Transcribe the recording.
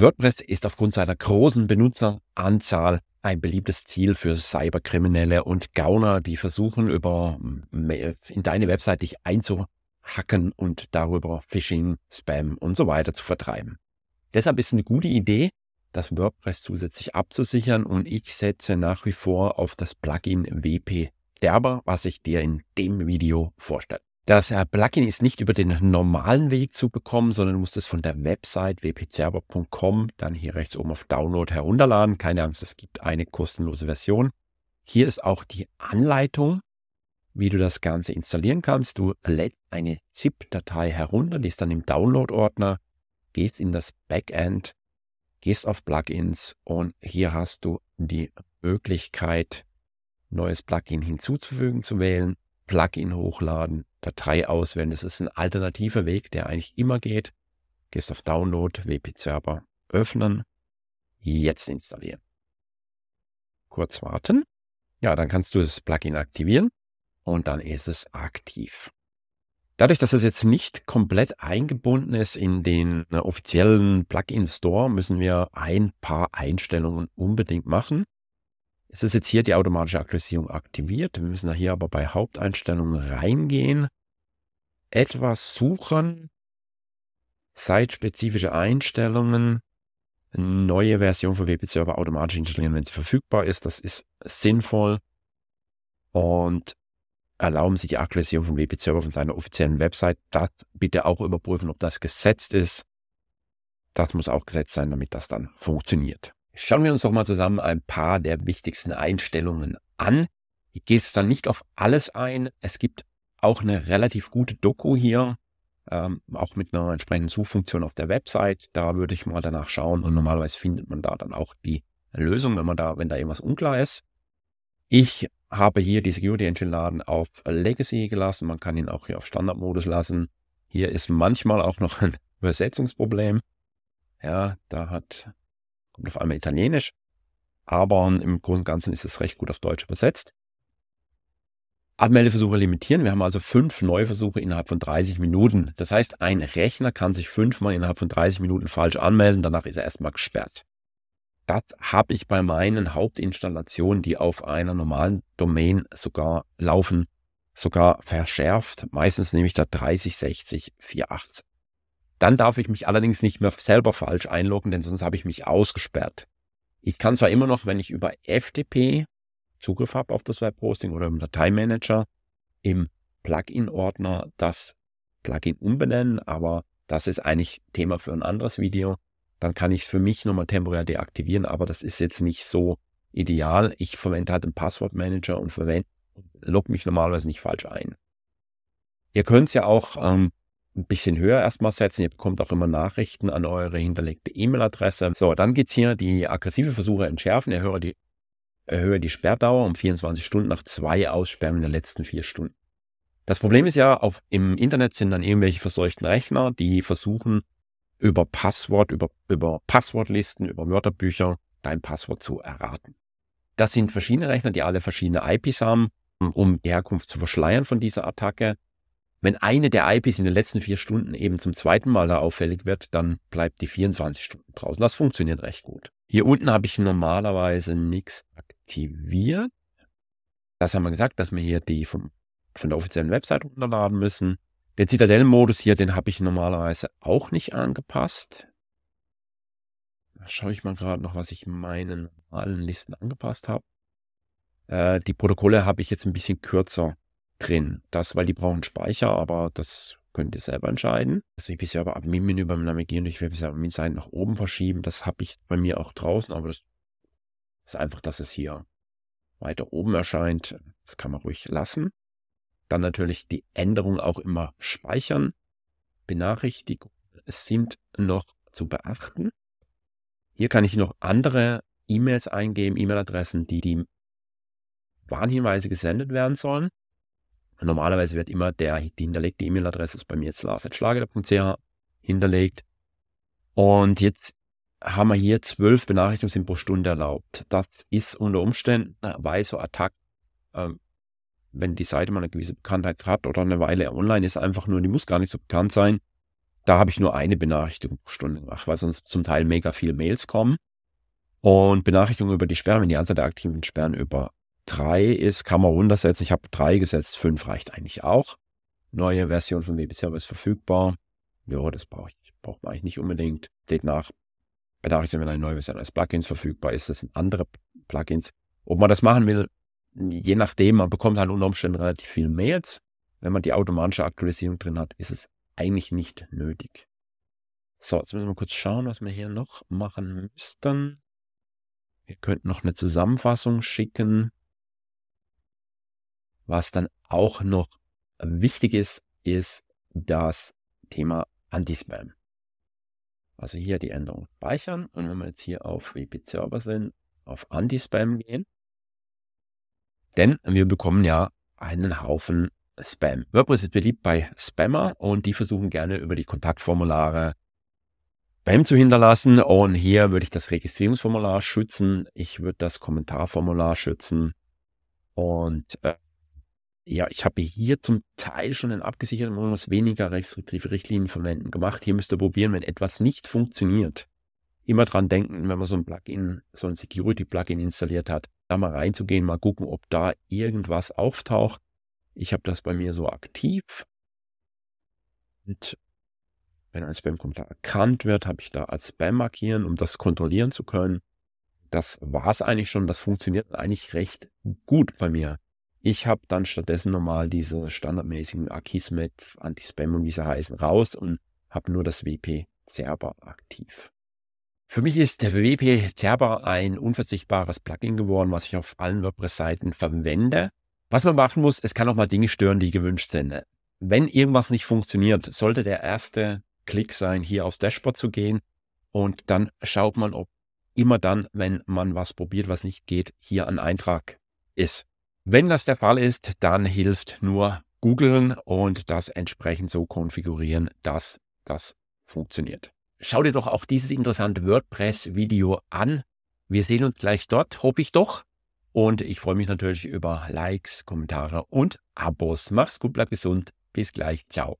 WordPress ist aufgrund seiner großen Benutzeranzahl ein beliebtes Ziel für Cyberkriminelle und Gauner, die versuchen, über, in deine Website dich einzuhacken und darüber Phishing, Spam und so weiter zu vertreiben. Deshalb ist eine gute Idee, das WordPress zusätzlich abzusichern und ich setze nach wie vor auf das Plugin WP Derber, was ich dir in dem Video vorstelle. Das äh, Plugin ist nicht über den normalen Weg zu bekommen, sondern du musst es von der Website wpserver.com dann hier rechts oben auf Download herunterladen. Keine Angst, es gibt eine kostenlose Version. Hier ist auch die Anleitung, wie du das Ganze installieren kannst. Du lädst eine ZIP-Datei herunter, die ist dann im Download-Ordner, gehst in das Backend, gehst auf Plugins und hier hast du die Möglichkeit, neues Plugin hinzuzufügen zu wählen, Plugin hochladen Datei auswählen. Es ist ein alternativer Weg, der eigentlich immer geht. Gehst auf Download, WP-Server öffnen, jetzt installieren. Kurz warten. Ja, dann kannst du das Plugin aktivieren und dann ist es aktiv. Dadurch, dass es jetzt nicht komplett eingebunden ist in den äh, offiziellen Plugin Store, müssen wir ein paar Einstellungen unbedingt machen. Es ist jetzt hier die automatische Aktualisierung aktiviert. Wir müssen da hier aber bei Haupteinstellungen reingehen, etwas suchen, zeitspezifische Einstellungen, neue Version von WP Server automatisch installieren, wenn sie verfügbar ist. Das ist sinnvoll und erlauben Sie die Aktualisierung von WP Server von seiner offiziellen Website. Das bitte auch überprüfen, ob das gesetzt ist. Das muss auch gesetzt sein, damit das dann funktioniert. Schauen wir uns doch mal zusammen ein paar der wichtigsten Einstellungen an. Ich gehe jetzt dann nicht auf alles ein. Es gibt auch eine relativ gute Doku hier, ähm, auch mit einer entsprechenden Suchfunktion auf der Website. Da würde ich mal danach schauen und normalerweise findet man da dann auch die Lösung, wenn man da, wenn da irgendwas unklar ist. Ich habe hier die Security Engine Laden auf Legacy gelassen. Man kann ihn auch hier auf Standardmodus lassen. Hier ist manchmal auch noch ein Übersetzungsproblem. Ja, da hat und auf einmal Italienisch. Aber im Großen und Ganzen ist es recht gut auf Deutsch übersetzt. Abmeldeversuche limitieren. Wir haben also fünf Neuversuche innerhalb von 30 Minuten. Das heißt, ein Rechner kann sich fünfmal innerhalb von 30 Minuten falsch anmelden. Danach ist er erstmal gesperrt. Das habe ich bei meinen Hauptinstallationen, die auf einer normalen Domain sogar laufen, sogar verschärft. Meistens nehme ich da 30, 480. Dann darf ich mich allerdings nicht mehr selber falsch einloggen, denn sonst habe ich mich ausgesperrt. Ich kann zwar immer noch, wenn ich über FTP Zugriff habe auf das Webhosting oder im Dateimanager, im Plugin-Ordner das Plugin umbenennen, aber das ist eigentlich Thema für ein anderes Video. Dann kann ich es für mich nochmal temporär deaktivieren, aber das ist jetzt nicht so ideal. Ich verwende halt einen Passwortmanager und verwende, log mich normalerweise nicht falsch ein. Ihr könnt es ja auch ähm, ein bisschen höher erstmal setzen. Ihr bekommt auch immer Nachrichten an eure hinterlegte E-Mail-Adresse. So, dann geht es hier die aggressive Versuche entschärfen. Erhöhe die, erhöhe die Sperrdauer um 24 Stunden nach zwei Aussperren der letzten vier Stunden. Das Problem ist ja, auf, im Internet sind dann irgendwelche verseuchten Rechner, die versuchen, über Passwort, über, über Passwortlisten, über Wörterbücher dein Passwort zu erraten. Das sind verschiedene Rechner, die alle verschiedene IPs haben, um die Herkunft zu verschleiern von dieser Attacke. Wenn eine der IPs in den letzten vier Stunden eben zum zweiten Mal da auffällig wird, dann bleibt die 24 Stunden draußen. Das funktioniert recht gut. Hier unten habe ich normalerweise nichts aktiviert. Das haben wir gesagt, dass wir hier die vom, von der offiziellen Website runterladen müssen. Den Zitadellenmodus hier, den habe ich normalerweise auch nicht angepasst. Da schaue ich mal gerade noch, was ich in meinen normalen Listen angepasst habe. Äh, die Protokolle habe ich jetzt ein bisschen kürzer drin. Das, weil die brauchen Speicher, aber das könnt ihr selber entscheiden. Das WP-Server Admin-Menü beim Navigieren durch WP-Server-Admin-Seiten nach oben verschieben, das habe ich bei mir auch draußen, aber das ist einfach, dass es hier weiter oben erscheint. Das kann man ruhig lassen. Dann natürlich die Änderung auch immer speichern. Benachrichtigungen sind noch zu beachten. Hier kann ich noch andere E-Mails eingeben, E-Mail-Adressen, die die Warnhinweise gesendet werden sollen. Normalerweise wird immer der, die hinterlegte E-Mail-Adresse ist bei mir jetzt lars.schlager.ch hinterlegt. Und jetzt haben wir hier zwölf Benachrichtigungen pro Stunde erlaubt. Das ist unter Umständen bei so Attack, ähm, wenn die Seite mal eine gewisse Bekanntheit hat oder eine Weile online ist, einfach nur, die muss gar nicht so bekannt sein. Da habe ich nur eine Benachrichtigung pro Stunde gemacht, weil sonst zum Teil mega viele Mails kommen. Und Benachrichtigungen über die Sperren, wenn die Anzahl der aktiven Sperren über 3 ist Kamerun das jetzt. Ich habe 3 gesetzt, 5 reicht eigentlich auch. Neue Version von WP-Server ist verfügbar. Ja, das brauche ich, braucht man eigentlich nicht unbedingt. Steht nach. Bedarf ist, wenn eine neue Version als Plugins verfügbar ist. Das sind andere Plugins. Ob man das machen will, je nachdem, man bekommt halt unter Umständen relativ viele Mails. Wenn man die automatische Aktualisierung drin hat, ist es eigentlich nicht nötig. So, jetzt müssen wir kurz schauen, was wir hier noch machen müssten. Wir könnten noch eine Zusammenfassung schicken. Was dann auch noch wichtig ist, ist das Thema Anti-Spam. Also hier die Änderung speichern und wenn wir jetzt hier auf Repeat Server sind, auf Anti-Spam gehen, denn wir bekommen ja einen Haufen Spam. WordPress ist beliebt bei Spammer und die versuchen gerne über die Kontaktformulare Spam zu hinterlassen. Und hier würde ich das Registrierungsformular schützen. Ich würde das Kommentarformular schützen. Und äh, ja, ich habe hier zum Teil schon in abgesicherten man weniger restriktive Richtlinien verwenden gemacht. Hier müsst ihr probieren, wenn etwas nicht funktioniert, immer dran denken, wenn man so ein Plugin, so ein Security-Plugin installiert hat, da mal reinzugehen, mal gucken, ob da irgendwas auftaucht. Ich habe das bei mir so aktiv. Und wenn ein Spam-Kommentar erkannt wird, habe ich da als Spam markieren, um das kontrollieren zu können. Das war es eigentlich schon. Das funktioniert eigentlich recht gut bei mir. Ich habe dann stattdessen nochmal diese standardmäßigen Akis mit Anti-Spam und wie sie heißen raus und habe nur das WP Cerber aktiv. Für mich ist der WP Cerber ein unverzichtbares Plugin geworden, was ich auf allen WordPress-Seiten verwende. Was man machen muss, es kann auch mal Dinge stören, die gewünscht sind. Wenn irgendwas nicht funktioniert, sollte der erste Klick sein, hier aufs Dashboard zu gehen und dann schaut man, ob immer dann, wenn man was probiert, was nicht geht, hier ein Eintrag ist. Wenn das der Fall ist, dann hilft nur googeln und das entsprechend so konfigurieren, dass das funktioniert. Schau dir doch auch dieses interessante WordPress-Video an. Wir sehen uns gleich dort, hoffe ich doch. Und ich freue mich natürlich über Likes, Kommentare und Abos. Mach's gut, bleib gesund. Bis gleich. Ciao.